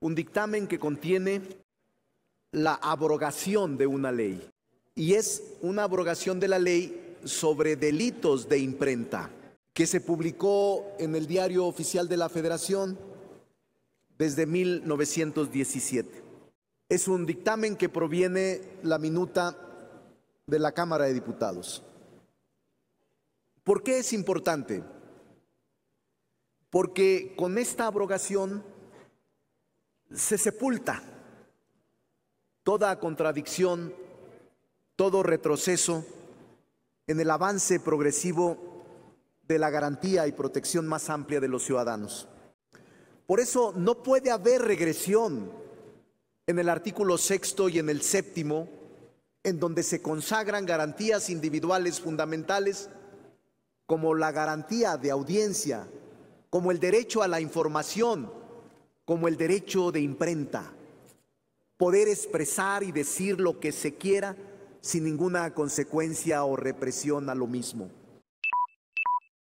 un dictamen que contiene la abrogación de una ley. Y es una abrogación de la ley sobre delitos de imprenta, que se publicó en el Diario Oficial de la Federación desde 1917. Es un dictamen que proviene la minuta de la Cámara de Diputados. ¿Por qué es importante? Porque con esta abrogación se sepulta toda contradicción, todo retroceso en el avance progresivo de la garantía y protección más amplia de los ciudadanos. Por eso no puede haber regresión en el artículo sexto y en el séptimo, en donde se consagran garantías individuales fundamentales como la garantía de audiencia, como el derecho a la información, como el derecho de imprenta, poder expresar y decir lo que se quiera sin ninguna consecuencia o represión a lo mismo.